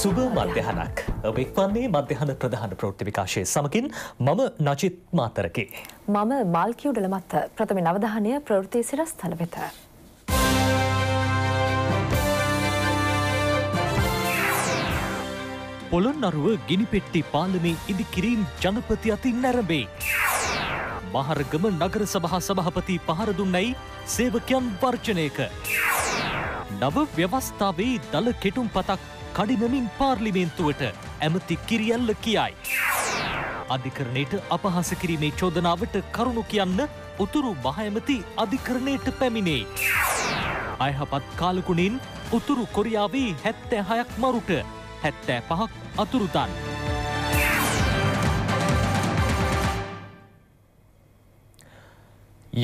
සුබ මධ්‍යහනක් ඔබ එක්වන්නේ මධ්‍යහන ප්‍රධාන ප්‍රෘත්ති විකාශය සමකින් මම නචිත් මාතරකි. මම මාල්කියුඩල මත්ත ප්‍රථම නවධානය ප්‍රවෘතිය සිරස් තල වෙත. පොළොන්නරුව ගිනිපෙට්ටි පාලමේ ඉදිකිරීම් ජනපති අතින් නැරඹේ. මහරගම නගර සභහා සභහපති පහරදුන්නයි සේවකයන් වර්ජනයක. නව ව්‍යවස්ථාවේ දළ කෙටුම් පතක් කඩිනමින් පාර්ලිමේන්තුවට ඇමති කිරියල්ල කියයි. අධිකරණයට අපහස කිරීමේ චෝදනාවට කරුණු කියන්න උතුරු මහඇමති අධිකරණයට පැමිණේ. අයහපත් කාලකුණින් උතුරු කොරියාවේ හැත්තෑ හයක් මරුට හැත්තෑ පහක් අතුරුතන්.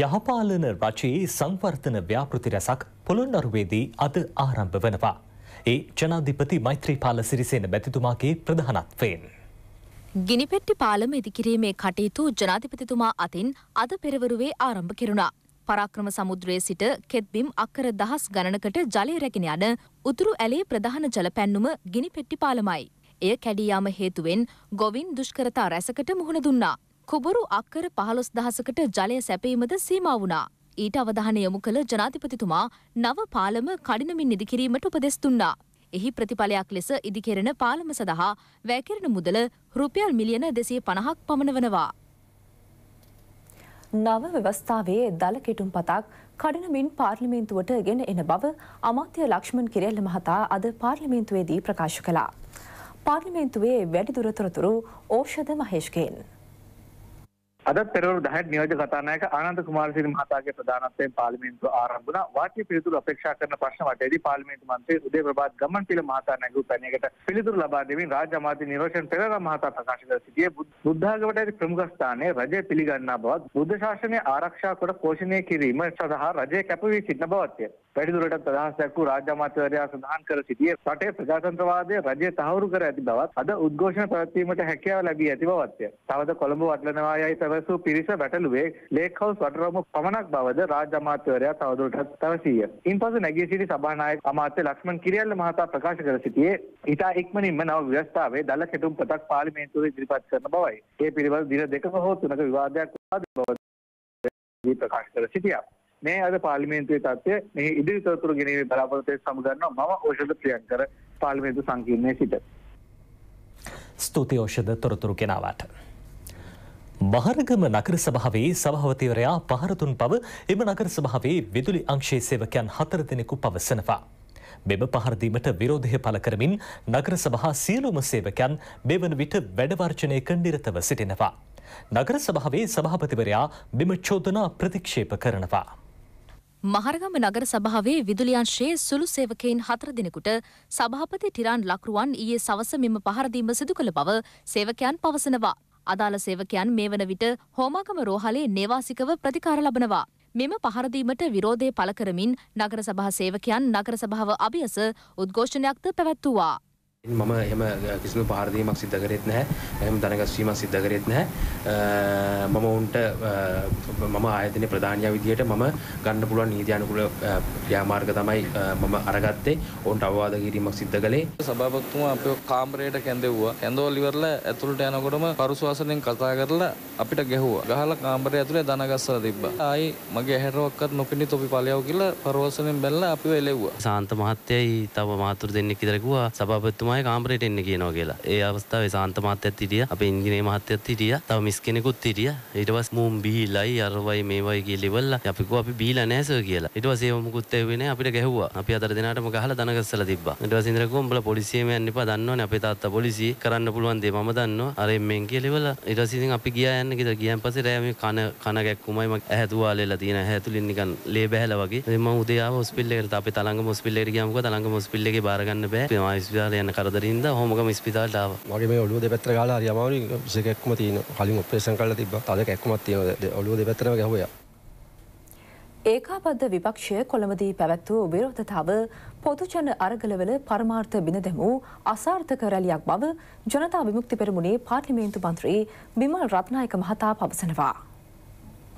යහපාලන රජයේ සංවර්ධන ව්‍යාපෘති රැසක් පොළොන්නරුවේදී අද ආරම්භ වනවා. ඒ ජනාධිපති මෛත්‍රීපාල සිරිසේන බැතිතුමාගේ ප්‍රධානත්වයෙන්. ගිනිපෙට්ටි පාලම ඉදිකිරීමේ කටයුතු ජනාධිපතිතුමා අතින් අද පෙරවරුවේ ආරම්භ කෙරුණා. පරාක්‍රම සමුද්‍රයේ සිට කෙත්බිම් අක්කර දහස් ගණනකට ජලය රැගෙන යන උතුරු ඇලේ ප්‍රධාන ජල පැන්නුම ගිනිපෙට්ටි පාලමයි. එය කැඩියාම හේතුවෙන් ගොවින් දුෂ්කරතා රැසකට මුහුණ දුන්නා. කුබුරු අක්කර පහළොස් දහසකට ජලය සැපීමද සීමා වුණා. ඊට අවධානය යොමු කළ ජනාධිපතිතුමා නව පාලම කඩිනමින් ඉදිකිරීමට උපදෙස් දුන්නා. එහි ප්‍රතිඵලයක් ලෙස ඉදිකෙරෙන පාලම සඳහා වැෑකෙරෙන මුදල රුපියල් මිලියන දෙසේ පණහක් පමණවනවා. නව ව්‍යවස්ථාවේ දළ කෙටුම් පතක් කඩනමින් පාර්ලිමේන්තුවට ගෙන එන බව අමාත්‍ය ලක්ෂ්මන් කිරල්ල මහතා අද පාර්ලිමේන්තුවේදී ප්‍රකාශ කළා. පාර්ලිමේන්තුවේ වැඩිදුරතොරතුරු ඕෂධ මහේෂ්කෙන්. අද පෙරවරු 10ට නියෝජ්‍ය කතානායක ආනන්ද කුමාරසිරි මහතාගේ ප්‍රධානත්වයෙන් පාර්ලිමේන්තුව ආරම්භ වුණා. වාටි පිළිතුරු අපේක්ෂා කරන ප්‍රශ්න වටේදී පාර්ලිමේන්තු මන්ත්‍රී උදේ ප්‍රභාත් ගමන්පිල මහතා නැගූ පැනයකට පිළිතුරු ලබා දෙමින් රාජ්‍ය අමාත්‍ය නිරෝෂන් පෙරේරා මහතා ප්‍රකාශ කර සිටියේ බුද්ධාගමට ඇති ප්‍රමුඛ ස්ථානයේ රජය පිළිගන්නා බවත් බුද්ධ ශාසනය ආරක්ෂා කොට පෝෂණය කිරීම සඳහා රජය කැප වී සිටින බවත්ය. වැඩිදුරටත් අදහස් දක්වූ රාජ්‍ය අමාත්‍යවරයා සඳහන් කර සිටියේ රටේ ප්‍රජාතන්ත්‍රවාදය රජය තහවුරු කර ඇති බවත් අද උද්ඝෝෂණ පැවැත්වීමට හැකියාව ලැබී ඇති බවත්ය. තවද කොළඹ වඩලනවා යයි පැවසූ පිරිස වැටළුවේ ලේක් හවුස් වටරම පමණක් බවද රාජ්‍ය අමාත්‍යවරයා තවදුරටත් පැවසීය. ඉන්පසු නැගී සිටි සභානායක අමාත්‍ය ලක්ෂ්මන් කිරියල්ල මහතා ප්‍රකාශ කර සිටියේ ඉතා ඉක්මනින්ම නව ව්‍යවස්ථාවේ දළ කෙටුම්පතක් පාර්ලිමේන්තුවේ ඉදිරිපත් කරන බවයි. ඒ පිළිබඳ දින දෙකක හෝ තුනක විවාදයක් වාද බවද ප්‍රකාශ කර සිටියා. මේ අද පාර්ලිමේන්තුවේ තත්ත්වය මේ ඉදිරි තොරතුරු ගෙනීමේ බලාපොරොත්තුවෙන් සමුගන්නවා මම ඖෂධ ප්‍රියංකර පාර්ලිමේන්තු සංකීර්ණයේ සිට. ස්තුති ඖෂධ තොරතුරු කෙනාවට. මහරගම නගර සභාවේ සභාවතිවරයා පහරතුන් පව එම නගර සභාවේ විදුලි අංශයේ සේවකයන් හතර දෙනෙකු පවසනවා. මෙම පහරදීමට විරෝධය පල කරමින් නගර සභහා සියලුම සේවකයන් මෙවන විට වැඩවර්චනයක නිරතව සිටිනවා. නගර සභාවේ සභාපතිවරයා මෙම චෝදනා ප්‍රතික්ෂේප කරනවා. මහරගම නගර සභාවේ විදුලි අංශයේ සුළු සේවකයින් හතර දිනෙකට සභාපති ටිරාන් ලක්රුවන් ඊයේ සවස මෙම පහර දීම සිදු කළ බව සේවකයන් පවසනවා. අදාළ සේවකයන් මේ වන විට හෝමාගම රෝහලේ නේවාසිකව ප්‍රතිකාර ලබනවා. මෙම පහර දීමට විරෝධය පළ කරමින් නගර සභා සේවකයන් නගර සභාව අභියස උද්ඝෝෂණයක්ද පැවැත්වුවා. මම එහෙම කිසිදු පහරදීමක් සිද්ධ කරෙත් නැහැ. එහෙම දැනගස්වීමක් සිද්ධ කරෙත් නැහැ. මම ඔවුන්ට මම ආයතනයේ ප්‍රධානියා විදියට මම ගන්න පුළුවන් නීති අනුකූල ක්‍රියාමාර්ග තමයි මම අරගත්තේ. ඔවුන්ට අවවාද කිරීමක් සිද්ධ කළේ. සභාපතිතුමා අපේ කාමරයට කැඳෙව්වා. කැඳවල ඉවරලා ඇතුළට යනකොටම පරුසවාසනෙන් කතා කරලා අපිට ගැහුවා. ගහලා කාමරය ඇතුලේ දන ගස්සලා තිබ්බා. ආයි මගේ ඇහැරවක්වත් නොපෙනී තොපි පළයව කියලා පරුසවාසනෙන් බැලලා අපිව එලෙව්වා. සාන්ත මහත්තයයි තව මාතුරු දෙන්නෙක් ඉදලා කිව්වා සභාපතිතුමා තමයි කාමරයට එන්න කියනවා කියලා. ඒ අවස්ථාවේ සාන්ත මහත්තයත් හිටියා. අපේ ඉංජිනේර මහත්තයත් හිටියා. තව මිස් කෙනෙකුත් හිටියා. ඊට පස්සේ මූම් බීලයි අරවයි මේවයි කියලා ඉවල්ලා අපි කිව්වා අපි බීලා නෑ සර් කියලා. ඊට පස්සේ ඒව මුකුත් ඇහුවේ නෑ අපිට ගැහුවා. අපි හතර දෙනාටම ගහලා දන ගස්සලා තිබ්බා. ඊට පස්සේ ඉන්ද්‍ර කිව්වා උඹලා පොලිසියෙම යන්න එපා. දන්නවනේ අපේ තාත්තා පොලිසිය කරන්න පුළුවන් දේ මම දන්නවා. අරෙන් මෙන් කියලා ඉවල්ලා. ඊට පස්සේ ඉතින් අපි ගියා යන්න කියලා. ගියන් පස්සේ රෑ මේ කන කන ගැක්කුමයි මම ඇහැතුවාලෙලා තියෙන ඇහැතුලින් නිකන් ලේ බැහැලා වගේ. ඉතින් මම උදේ ආව හොස්පිටල් එකට. අපි තලංගම හොස්පිටල් එකට ගියාම කිව්වා තලංගම හොස්පිටල් එකේ බාරගන්න බෑ. මම විශ්වාසය යන කරදරින්ද හොමගම ස්පිතාල්ට ආව. මගේ මේ ඔළුව දෙපැත්තට ගාලා හරි අමාරුයි විස කැක්කුම තියෙන. කලින් ඔපරේෂන් කරලා තිබ්බා. තද කැක්කුමක් තියෙනවා. ඔළුව දෙපැත්තටම ගැහුවා. ඒකාබද්ධ විපක්ෂය කොළඹදී පැවැත් වූ විරෝධතාව පොදුජන අරගලවල පරමාර්ථ බිනදැමූ අසාර්ථක රැලියක් බව ජනතා විමුක්ති පෙරමුණේ පාර්ලිමේන්තු මන්ත්‍රී බිමල් රත්නායක මහතා පවසනවා.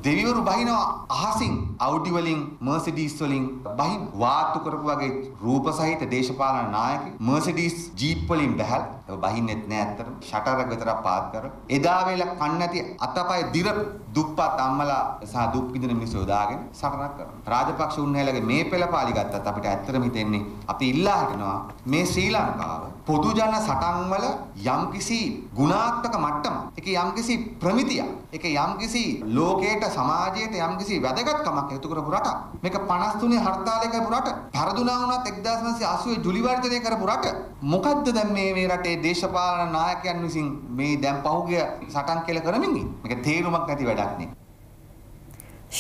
දෙවිවරු බහිනවා අහසින් අවුඩි වලින් මර්සිඩීස් වලින් බහින වාතු කරපු වගේ රූප සහිත දේශපාලන නායක මර්සිඩීස් ජීප් වලින් බහල් බහින්නෙත් නෑ ඇත්තටම ෂටරක් විතර පාත් කර එදා වේල කන්න නැති අතපය දිර දුප්පත් අම්මලා සහ දුක් විඳින මිනිස්සු යොදාගෙන සටනක් කරනවා රාජපක්ෂ උන්හැලගේ මේ පෙළපාලි ගත්තත් අපිට ඇත්තටම හිතෙන්නේ අපි ඉල්ලා හිටනවා මේ ශ්‍රී ලංකාව පොදු ජන සටන් වල යම්කිසි ගුණාත්මක මට්ටම ඒක යම්කිසි ප්‍රමිතියක් ඒක යම්කිසි ලෝකයට සමාජයට යම්කිසි වැදගත්කමක් එකතු කරපු රටක් මේක 53 හර්තාලේ කරපු රට පරදුනා වුණත් 1980 ජුලි වර්ජනය කරපු රට මොකද්ද දැන් මේ මේ රටේ දේශපාලන නායකයන් විසින් මේ දැන් පහුගිය සටන් කෙල කරමින් ඉන්නේ මේක තේරුමක් නැති වැඩක් නේ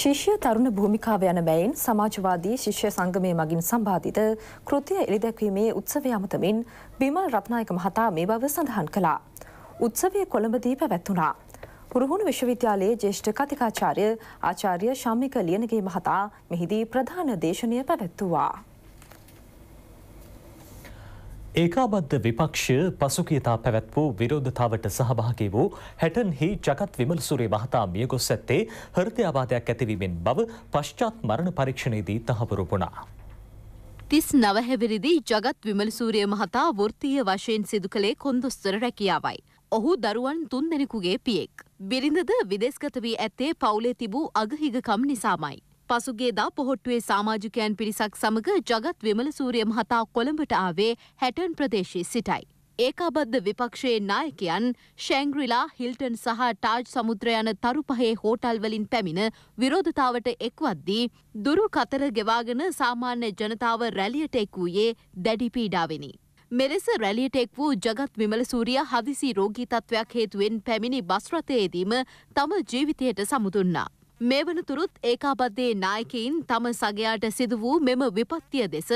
ශිෂ්‍ය තරුණ භූමිකාව යන බැයින් සමාජවාදී ශිෂ්‍ය සංගමය මගින් සම්බාධිත කෘතිය එළිදැක්වීමේ උත්සවය අමතමින් බිමල් රත්නායක මහතා මේ බව සඳහන් කළා. උත්සවය කොළඹදී පැවැත්වුණා. පුරුහුණු විශ්වවිද්‍යාලයේ ජේෂ්ඨ කතිකාචාරය ආචාර්ය ශම්මික ලියනගේ මහතා මෙහිදී ප්‍රධාන දේශනය පැවැත්තුවා. ඒකාබද්ධ විපක්ෂය පසුකියතා පැවැත් වූ විරෝධතාවට සහභාගි වූ හැටන්හි ජගත් විමලසුරේ මහතා මිය ගොස් ඇත්තේ හෘදයාබාධයක් ඇතිවීමෙන් බව පශ්චාත් මරණ පරීක්ෂණයේදී තහවුරු වුණා. තිස් නවහැවිරිදි ජගත් විමලසූරය මහතා වෘත්තීය වශයෙන් සිදු කළේ කොන්දොස්තර රැකියාවයි. ඔහු දරුවන් තුන්දෙනෙකුගේ පියෙක්. බිරිඳද විදෙස්ගත වී ඇත්තේ පවුලේ තිබූ අගහිගකම් නිසාමයි. පසුගේදා පොහොට්ටුවේ සාමාජිකයන් පිරිසක් සමඟ ජගත් විමලසූරිය මහතා කොළඹට ආවේ හැටන් ප්‍රදේශයේ සිටයි. ඒකාබද්ධ විපක්ෂයේ නායකයන් ශැංග්‍රිලා හිල්ටන් සහ ටාජ් සමුද්‍ර යන තරු පහේ හෝටල්වලින් පැමිණ විරෝධතාවට එක්වද්දී දුරු කතර ගෙවාගෙන සාමාන්‍ය ජනතාව රැලියට එක් වූයේ දැඩි පීඩාවෙනි. මෙලෙස රැලියට එක් වූ ජගත් විමල සූරිය හදිසි රෝගී තත්ත්වයක් හේතුවෙන් පැමිණි බස් රථයේදීම තම ජීවිතයට සමුදුන්නා. මේ වනතුරුත් ඒකාබද්දේ නායකයින් තම සගයාට සිදු වූ මෙම විපත්තිය දෙස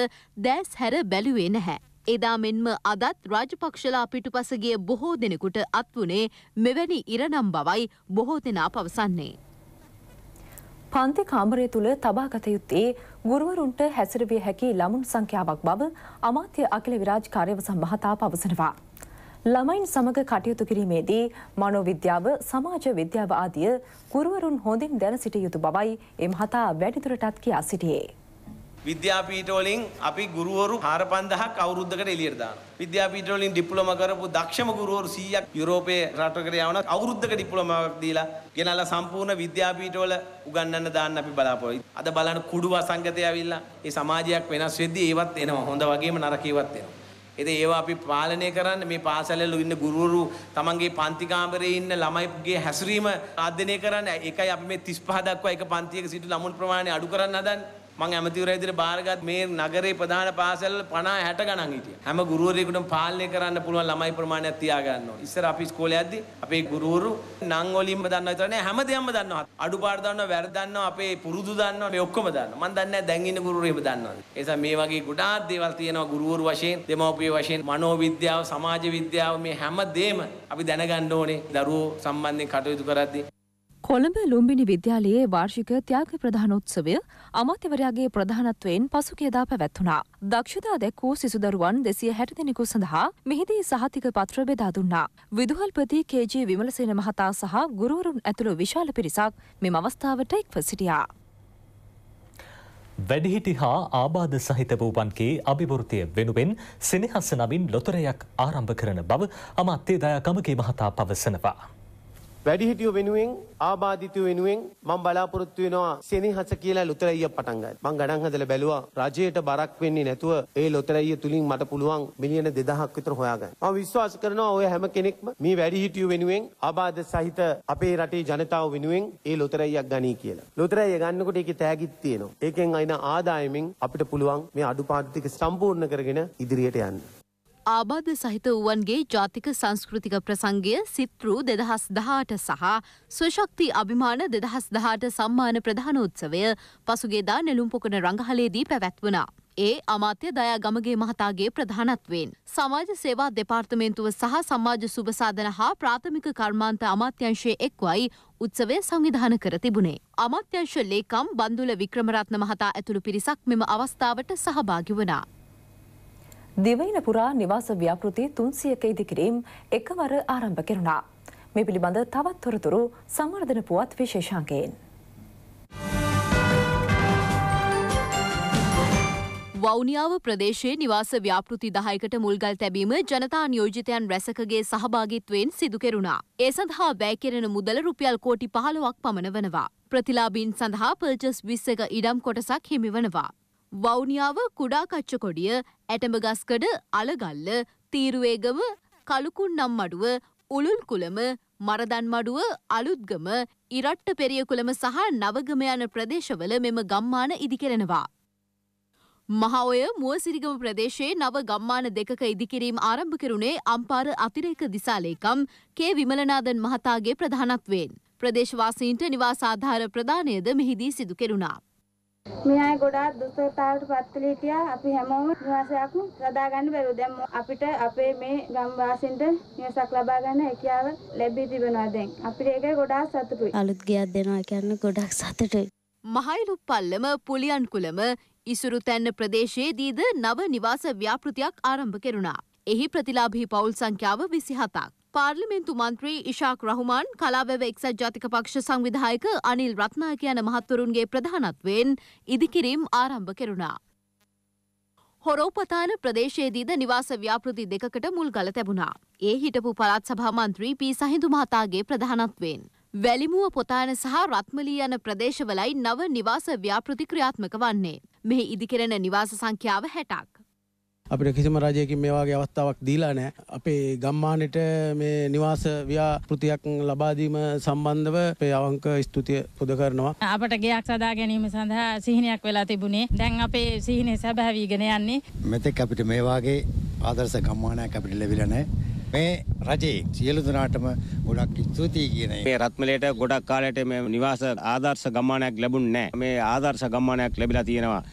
දැස් හැර බැලුවේ නැහැ. එදා මෙන්ම අදත් රාජපක්ෂලා පිටුපසගිය බොහෝ දෙනෙකුට අත්වුණේ මෙවැනි ඉරනම් බවයි බොහෝ දෙනා පවසන්නේ. පන්ති කාමරය තුළ තබාගතයුත්තේ ගුරුවරුන්ට හැසිරවිය හැකි ළමුන් සංඛ්‍යාවක් බව අමාත්‍ය අකිල විරාජ් කාර්යවසම් මහතා පවසනවා. ළමයින් සමග කටයුතු කිරීමේදී මනෝවිද්‍යාව, සමාජ විද්‍යාව ආදිය ගුරුවරුන් හොඳින් දැන සිටිය යුතු බවයි එ මහතා වැඩිදුරටත් කියා සිටියේ. විද්‍යාපීඨ වලින් අපි ගුරුවරු 4500ක් අවුරුද්දකට එළියට දානවා. විද්‍යාපීඨ වලින් ඩිප්ලෝමා කරපු දක්ෂම ගුරුවරු 100ක් යුරෝපයේ රටකට යවන අවුරුද්දක ඩිප්ලෝමාවක් දීලා ගෙනල්ලා සම්පූර්ණ විද්‍යාපීඨ වල උගන්වන්න දාන්න අපි බලාපොරොත්තු. අද බලන්න කුඩු අසංගතය ඇවිල්ලා ඒ සමාජයක් වෙනස් වෙද්දී ඒවත් එනවා. හොඳ වගේම නරක ඒවත් එනවා. ඉතින් ඒවා අපි පාලනය කරන්න මේ පාසලවල ඉන්න ගුරුවරු තමන්ගේ පන්ති කාමරේ ඉන්න ළමයිගේ හැසිරීම ආධ්‍යනය කරන්න ඒකයි අපි මේ 35 දක්වා එක පන්තියක සිටු ළමුන් ප්‍රමාණය අඩු කරන්න හදන්නේ මං ඇමතිවරයා විදිහට බාරගත් මේ නගරේ ප්‍රධාන පාසල් 50 60 ගණන් හිටියා. හැම ගුරුවරයෙකුටම පාලනය කරන්න පුළුවන් ළමයි ප්‍රමාණයක් තියාගන්න ඕන. ඉස්සර අපි ඉස්කෝලේ යද්දි අපේ ගුරුවරු නම් වලින්ම දන්නවා විතර නෑ හැම දෙයක්ම දන්නවා. අඩුපාඩු දන්නවා, වැරදි දන්නවා, අපේ පුරුදු දන්නවා, මේ ඔක්කොම දන්නවා. මං දන්නේ නෑ දැන් ඉන්න ගුරුවරු එහෙම දන්නවද. ඒ නිසා මේ වගේ ගොඩාක් දේවල් තියෙනවා ගුරුවරු වශයෙන්, දෙමව්පිය වශයෙන්, මනෝවිද්‍යාව, සමාජ විද්‍යාව මේ හැම දෙම අපි දැනගන්න ඕනේ. දරුවෝ සම්බන්ධයෙන් කටයුතු කරද්දී කොළඹ ලුම්බිනි විද්‍යාලයේ වාර්ෂික ත්‍යාග ප්‍රධානෝත්සවය අමාත්‍යවරයාගේ ප්‍රධානත්වයෙන් පසුගියදා පැවැත්වුණා. දක්ෂතා දැක්වූ සිසුදරුවන් දෙසිය හැට දෙනෙකු සඳහා මෙහිදී සහතික පත්‍ර බෙදා දුන්නා. විදුහල්පති කේජී විමලසේන මහතා සහ ගුරුවරුන් ඇතුළු විශාල පිරිසක් මෙම අවස්ථාවට එක්ව සිටියා. වැඩිහිටි හා ආබාධ සහිත වූපන්ගේ අභිවෘතිය වෙනුවෙන් සෙනහස නමින් ලොතරයක් ආරම්භ කරන බව අමාත්‍යදායකමගේ මහතා පවසනවා. වැඩිහිටියෝ වෙනුවෙන් ආබාධිතයෝ වෙනුවෙන් මම බලාපොරොත්තු වෙනවා සෙනෙහස කියලා ලොතරැයිය පටන් ගන්න. මං ගණන් හදලා බැලුවා රජයට බරක් වෙන්නේ නැතුව ඒ ලොතරැයිය තුලින් මට පුළුවන් මිලියන 2000ක් විතර හොයාගන්න. මම විශ්වාස කරනවා ඔය හැම කෙනෙක්ම මේ වැඩිහිටියෝ වෙනුවෙන් ආබාධ සහිත අපේ රටේ ජනතාව වෙනුවෙන් ඒ ලොතරැයියක් ගනී කියලා. ලොතරැයිය ගන්නකොට ඒකේ තෑගිත් තියෙනවා. ඒකෙන් අයින ආදායමෙන් අපිට පුළුවන් මේ අඩුපාඩු ටික සම්පූර්ණ කරගෙන ඉදිරියට යන්න. ආබාධ සහිත වුවන්ගේ ජාතික සංස්කෘතික ප්‍රසංගය සිත්‍රූ දෙදහස් දහාට සහ ස්වශක්ති අභිමාන දෙදහස් දහාට සම්මාන ප්‍රධානෝත්සවය පසුගේදා නෙළුම්පොකන රඟහලේදී පැවැත්වනා. ඒ අමාත්‍ය දයා ගමගේ මහතාගේ ප්‍රධානත්වයෙන්. සමාජ සේවා දෙපාර්තමේන්තුව සහ සමාජ සුභසාධන හා ප්‍රාථමික කර්මාන්ත අමාත්‍යංශය එක්වයි උත්සවය සංවිධාන කර තිබුණේ. අමාත්‍යංශ ලේකම් බන්දුල වික්‍රමරත්න මහතා ඇතුළු පිරිසක් මෙම අවස්ථාවට සහභාගි වනා. දිවයින පුරා නිවාස ව්‍යාපෘති තුන්සියක ඉදිකිරීම් එකවර ආරම්භ කෙරුණා. මේ පිළිබඳ තවත් තොරතුරු සංවර්ධන පුවත් විශේෂාංකයෙන්. වෞනියාව ප්‍රදේශයේ නිවාස ව්‍යාපෘති දහයකට මුල්ගල් තැබීම ජනතා නියෝජිතයන් රැසකගේ සහභාගිත්වයෙන් සිදු කෙරුණා. ඒ සඳහා වැය කෙරෙන මුදල රුපියල් කෝටි පහළොවක් පමණ වනවා. ප්‍රතිලාබීන් සඳහා පර්ජස් විස්සක ඉඩම් කොටසක් හිමිවනවා. වෞනියාව කුඩාකච්චකොඩිය ඇටඹගස්කඩ අලගල්ල තීරුවේගම කළුකුන්නම් මඩුව උළුල්කුලම මරදන් මඩුව අලුත්ගම ඉරට්ට පෙරියකුලම සහ නවගම යන ප්‍රදේශවල මෙම ගම්මාන ඉදිකෙරෙනවා. මහඔය මුවසිරිගම ප්‍රදේශයේ නව ගම්මාන දෙකක ඉදිකිරීම් ආරම්භ කෙරුණේ අම්පාර අතිරේක දිසාලේකම් කේ විමලනාදන් මහතාගේ ප්‍රධානත්වයෙන්. ප්‍රදේශවාසීන්ට නිවාසාධාර ප්‍රදානයද මෙහිදී සිදු කෙරුණා. මේ අය ගොඩාක් දුෂ්කරතාවට පත්වලා හිටියා. අපි හැමෝම නිවාසයක් ලබා ගන්න බැරුව. දැන් අපිට අපේ මේ ගම්වාසීන්ට නිවාසක් ලබා ගන්න හැකියාව ලැබී තිබෙනවා දැන්. අපිට ඒක ගොඩාක් සතුටුයි. අලුත් ගයක් දෙනවා කියන්නේ ගොඩාක් සතුටුයි. මහයිලුප්පල්ලම පුලියන්කුලම ඉසුරුතැන්න ප්‍රදේශයේදීද නව නිවාස ව්‍යාපෘතියක් ආරම්භ කෙරුණා. එහි ප්‍රතිලාභී පවුල් සංඛ්‍යාව 27ක්. පාර්ලිමෙන්තු මන්ත්‍රී ඉශාක් රහුමාන් කලාවැව එක්සත් ජාතික පක්ෂ සංවිධායක අනිල් රත්නායක යන මහත්වරුන්ගේ ප්‍රධානත්වයෙන් ඉදිකිරීම් ආරම්භ කෙරුණා. හොරෝපතාන ප්‍රදේශයේදීද නිවාස ව්‍යාපෘති දෙකකට මුල් ගල තැබුණා. ඒ හිටපු පළාත් සභා මන්ත්‍රී පී සහිඳු මහතාගේ ප්‍රධානත්වයෙන්. වැලිමුව පොතාන සහ රත්මලී යන ප්‍රදේශවලයි නව නිවාස ව්‍යාපෘති ක්‍රියාත්මක වන්නේ. මෙහි ඉදිකරන නිවාස සංඛ්‍යාව හැටක්. අපිට කිසිම රජයකින් මේ වගේ අවස්ථාවක් දීලා නැහැ. අපේ ගම්මානෙට මේ නිවාස ව්‍යාපෘතියක් ලබා දීම සම්බන්ධව අපේ අවංක ස්තුතිය පුද කරනවා. අපට ගෙයක් සදා ගැනීම සඳහා සිහිනයක් වෙලා තිබුණේ. දැන් අපේ සිහිනේ සැබෑවීගෙන යන්නේ. මෙතෙක් අපිට මේ වගේ ආදර්ශ ගම්මානයක් අපිට ලැබිලා නැහැ. මේ රජයේ සියලු දෙනාටම ගොඩක් ස්තුතියි කියන මේ රත්මලයට ගොඩක් කාලයට මේ නිවාස ආදර්ශ ගම්මානයක් ලැබුණ නෑ මේ ආදර්ශ ගම්මානයක් ලැබිලා තියෙනවා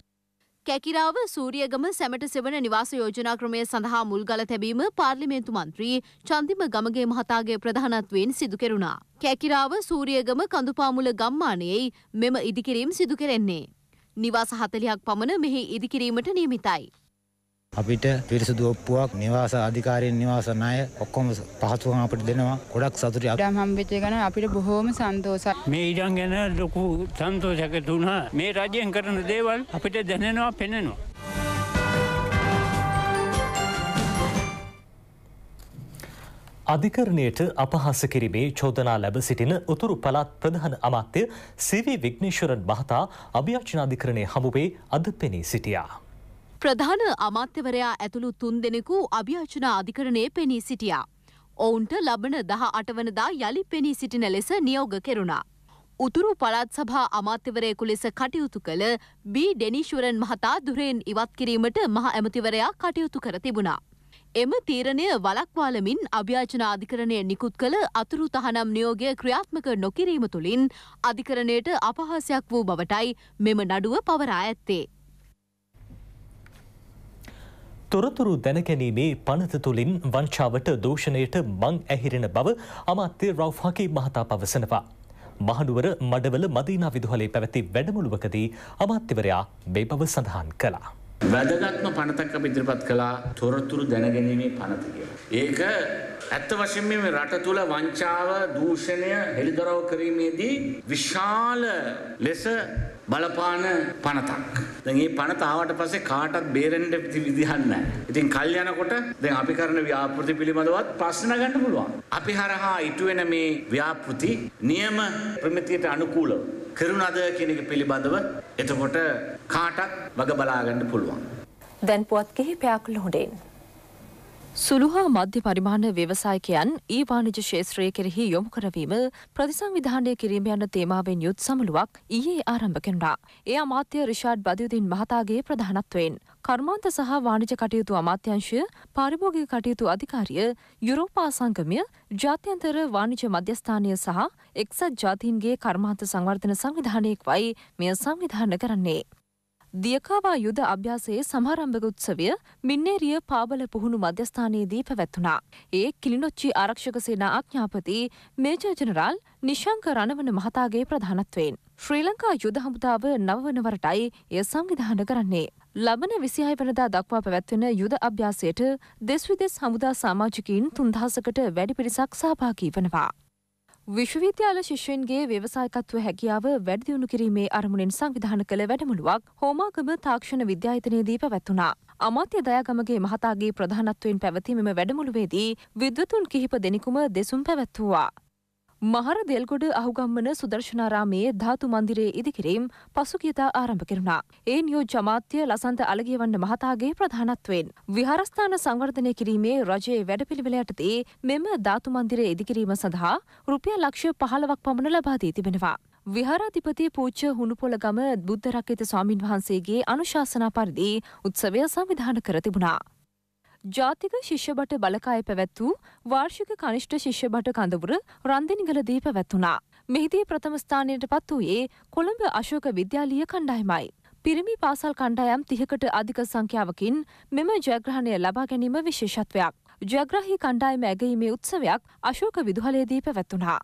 කැකිරාව සූරියගම සැමට සෙවන නිවාස යෝජනා ක්‍රමය සඳහා මුල්ගල තැබීම පාර්ලිමේන්තු මන්ත්‍රී චන්දිම ගමගේ මහතාගේ ප්‍රධානත්වයෙන් සිදු කෙරුණා. කැකිරාව සූරියගම කඳුපාමුල ගම්මානයෙයි මෙම ඉදිකිරීම් සිදු කෙරෙන්නේ. නිවාස හතලියක් පමණ මෙහි ඉදිකිරීමට නියමිතයි. අපිට පිරිසුදු ඔප්පුවක් නිවාස අධිකාරයෙන් නිවාස ණය ඔක්කොම පහසුකම් අපිට දෙනවා. ගොඩක් සතුටුයි. ඉඩම් හම්බෙච්ච ගමන් අපිට බොහොම සන්තෝෂයි. මේ ඉඩම් ගැන ලොකු සන්තෝෂයක් දුනා. මේ රජයෙන් කරන දේවල් අපිට දැනෙනවා, පෙනෙනවා. අධිකරණයට අපහාස කිරීමේ චෝදනා ලැබ සිටින උතුරු පළාත් ප්‍රධාන අමාත්‍ය සීවී විග්නේශ්වරන් මහතා අභියක්ෂණ අධිකරණය හමුවේ අද පෙනී සිටියා. ප්‍රධාන අමාත්‍යවරයා ඇතුළු තුන් දෙනෙකු අභ්‍යාචනා අධිකරණය පෙනී සිටියා. ඔවුන්ට ලබන දහ අටවනදා යළි පෙනී සිටින ලෙස නියෝග කෙරුණා. උතුරු පළාත් සභා අමාත්‍යවරයෙකු ලෙස කටයුතු කළ බී ඩෙනිශුරන් මහතා දුරෙන් ඉවත් කිරීමට මහ ඇමතිවරයා කටයුතු කර තිබුණා. එම තීරණය වලක්වාලමින් අභ්‍යාචනා අධිකරණය නිකුත් කළ අතුරු තහනම් නියෝගය ක්‍රියාත්මක නොකිරීම තුළින් අධිකරණයට අපහාසයක් වූ බවටයි මෙම නඩුව පවරා ඇත්තේ. තොරතුරු දැනගැනීමේ පනත තුළින් වංචාවට දූෂණයට මං ඇහිරෙන බව අමාත්‍ය රව් හකි මහතා පවසනවා. මහනුවර මඩවල මදීනා විදුහලේ පැවැති වැඩමුළුවකදී අමාත්‍යවරයා මේ බව සඳහන් කළා. වැදගත්ම පනතක් අප ඉදිරිපත් කලා තොරතුරු දැනගැනීමේ පනත කියලා. ඒක ඇත්ත වශයෙන් මේ රට තුළ වංචාව දූෂණය හෙළිදරව් කිරීමේදී විශාල ලෙස බලපාන පනතක්. දැන් මේ පනත ආවට පස්සේ කාටවත් බේරෙන්න විදිහක් නැහැ. ඉතින් කල් යනකොට දැන් අපි කරන ව්‍යාපෘති පිළිබඳවත් ප්‍රශ්න ගන්න පුළුවන්. අපි හරහා ඉටු වෙන මේ ව්‍යාපෘති නියම ප්‍රමිතියට අනුකූලව කරුණාද කියන එක පිළිබඳව එතකොට කාටත් වග බලා ගන්න පුළුවන්. දැන් පුවත් කිහිපයක් ලොහුඩෙන් සුළු හා මධ්‍ය පරිමාණ ව්‍යවසායකයන් ඒ වාණිජ ශේත්‍රය කෙරෙහි යොමු කරවීම ප්‍රතිසංවිධානය කිරීම යන තේමාවෙන් යුත් සමළුවක් ඊයේ ආරම්භ කෙනුණා. ඒ අමාත්‍ය රිෂාඩ් බදයුදින් මහතාගේ ප්‍රධානත්වයෙන් කර්මාන්ත සහ වාණිජ කටයුතු අමාත්‍යංශය පාරිභෝගික කටයුතු අධිකාරිය යුරෝපා සංගමය ජාත්‍යන්තර වාණිජ මධ්‍යස්ථානය සහ එක්සත් ජාතීන්ගේ කර්මාන්ත සංවර්ධන සංවිධානයෙක් වයි මෙය සංවිධාන කරන්නේ. දියකාවා යුද අභ්‍යාසයේ සමාරම්භක උත්සවය මින්නේරිය පාබල පුහුණු මධ්‍යස්ථානයේදී පැවැත්වුණා. ඒ කිලිනොච්චි ආරක්ෂක සේනා ආඥාපති මේජර් ජනරල් නිශංක රණවන මහතාගේ ප්‍රධානත්වයෙන්. ශ්‍රී ලංකා යුද හමුදාව නවවන වරටයි එය සංවිධාන කරන්නේ. ලබන විසිහය වනදා දක්වා පැවැත්වෙන යුද අභ්‍යාසයට දෙස්විදෙස් හමුදා සාමාජිකයින් තුන්දහසකට වැඩි පිරිසක් සහභාගී වනවා. විශ්වවිද්‍යාල ශිෂ්‍යන්ගේ ව්‍යවසායකත්ව හැකියාව වැඩදියුණු කිරීමේ අරමුණින් සංවිධාන කළ වැඩමුළුවක් හෝමාගම තාක්ෂණ විද්‍යායතනයේදී පැවැත්වුණා. අමාත්‍ය දයාගමගේ මහතාගේ ප්‍රධානත්වයෙන් පැවති මෙම වැඩමුළුවේදී විද්වතුන් කිහිප දෙනෙකුම දෙසුම් පැවැත්වුවා. මහර දෙල්ගොඩ අහුගම්මන සුදර්ශනාරාමයේ ධාතු මන්දිරයේ ඉදිකිරීම් පසුගියදා ආරම්භ කෙරුණා. ඒ නියෝ ජමාත්‍ය ලසන්ත අලගියවන්න මහතාගේ ප්‍රධානත්වයෙන්. විහාරස්ථාන සංවර්ධනය කිරීමේ රජයේ වැඩපිළිවෙල යටතේ මෙම ධාතු මන්දිරය ඉදිකිරීම සඳහා රුපියල් ලක්ෂ පහළවක් පමණ ලබා දී තිබෙනවා. විහාරාධිපති පූච්ච හුණුපොළගම බුද්ධරක්කිත ස්වාමින් වහන්සේගේ අනුශාසනා පරිදි උත්සවය සංවිධාන කර තිබුණා. ජාතික ශිෂ්‍යබට බලකාය පැවැත් වූ වාර්ෂික කනිෂ්ඨ ශිෂ්‍යබට කඳවුර රන්දිනිගලදී පැවැත්වුණා. මෙහිදී ප්‍රථම ස්ථානයට පත් වූයේ කොළඹ අශෝක විද්‍යාලීය කණ්ඩායමයි. පිරිමි පාසල් කණ්ඩායම් 30කට අධික සංඛ්‍යාවකින් මෙම ජයග්‍රහණය ලබා ගැනීම විශේෂත්වයක්. ජයග්‍රාහී කණ්ඩායම ඇගීමේ උත්සවයක් අශෝක විදුහලේදී පැවැත්වුණා.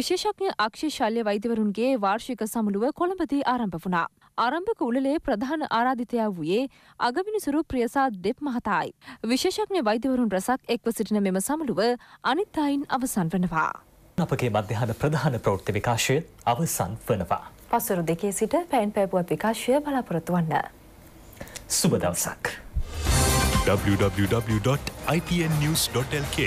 විශේෂඥ අක්ෂි ශල්‍ය වෛද්‍යවරුන්ගේ වාර්ෂික සමුළුව කොළඹදී ආරම්භ වුණා. ආරම්භක උළෙලේ ප්‍රධාන ආරාධිතයා වූයේ අගවිනිසුරු ප්‍රියසාත් දෙප් මහතායි. විශේෂඥ වෛද්‍යවරුන් රැසක් එක්ව සිටින මෙම සමුළුව අනිත් අයින් අවසන් වනවා. අපගේ මධ්‍යහන ප්‍රධාන ප්‍රවෘත්ති විකාශය අවසන් වනවා. පසුරු දෙකේ සිට පැන් පැපුවත් විකාශය බලාපොරොත්තු වන්න. සුබ දවසක්. www.itnnews.lk